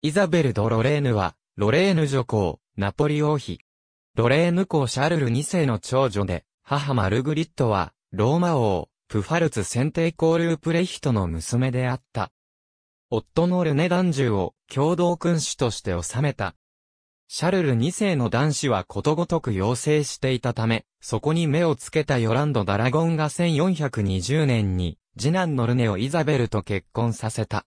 イザベル・ド・ロレーヌは、ロレーヌ女皇、ナポリ王妃。ロレーヌ公シャルル2世の長女で、母マルグリットは、ローマ王、プファルツ選定交ループレヒトの娘であった。夫のルネ男獣を共同君主として治めた。シャルル2世の男子はことごとく要請していたため、そこに目をつけたヨランド・ダラゴンが1420年に、次男のルネをイザベルと結婚させた。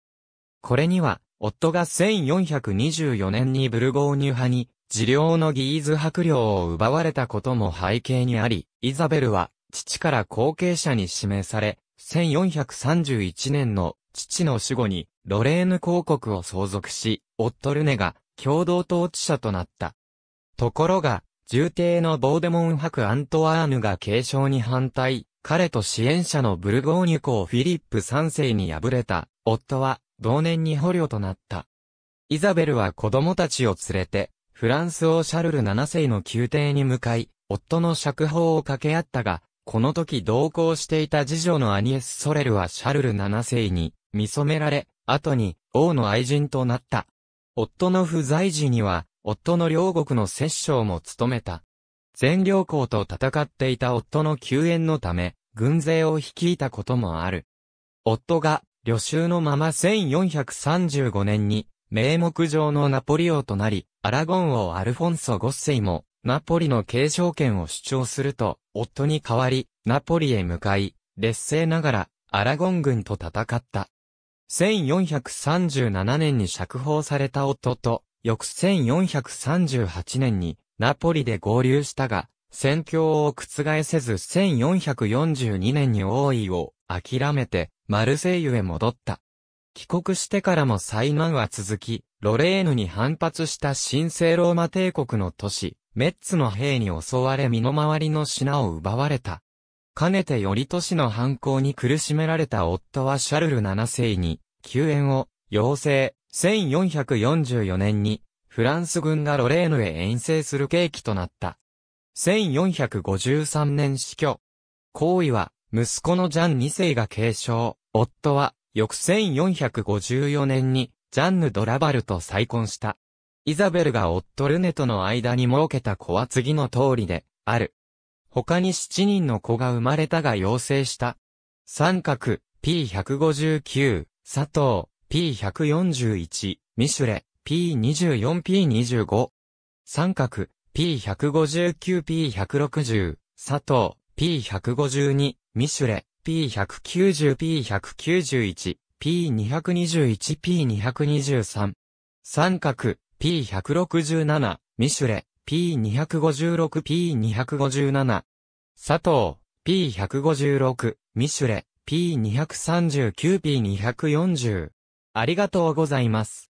これには、夫が1424年にブルゴーニュ派に、治療のギーズ白領を奪われたことも背景にあり、イザベルは、父から後継者に指名され、1431年の父の死後に、ロレーヌ公国を相続し、夫ルネが共同統治者となった。ところが、重帝のボーデモン伯アントワーヌが継承に反対、彼と支援者のブルゴーニュ公フィリップ3世に敗れた、夫は同年に捕虜となった。イザベルは子供たちを連れて、フランス王シャルル7世の宮廷に向かい、夫の釈放を掛け合ったが、この時同行していた次女のアニエス・ソレルはシャルル7世に見染められ、後に王の愛人となった。夫の不在時には、夫の両国の摂政も務めた。全領校と戦っていた夫の救援のため、軍勢を率いたこともある。夫が旅衆のまま1435年に、名目上のナポリ王となり、アラゴン王アルフォンソ5世も、ナポリの継承権を主張すると、夫に代わり、ナポリへ向かい、劣勢ながら、アラゴン軍と戦った。1437年に釈放された夫と、翌1438年に、ナポリで合流したが、戦況を覆せず1442年に王位を諦めてマルセイユへ戻った。帰国してからも災難は続き、ロレーヌに反発した神聖ローマ帝国の都市、メッツの兵に襲われ身の回りの品を奪われた。かねてより都市の犯行に苦しめられた夫はシャルル7世に救援を要請、1444年にフランス軍がロレーヌへ遠征する契機となった。1453年死去。皇位は、息子のジャン2世が継承。夫は、翌1454年に、ジャンヌ・ドラバルと再婚した。イザベルが夫ルネとの間に設けた子は次の通りで、ある。他に7人の子が生まれたが要請した。三角、P159、佐藤、P141、ミシュレ、P24、P25。三角、P159、P160、佐藤、P152、ミシュレ、P190、P191、P221、P223。三角、P167、ミシュレ、P256、P257。佐藤、P156、ミシュレ、P239、P240。ありがとうございます。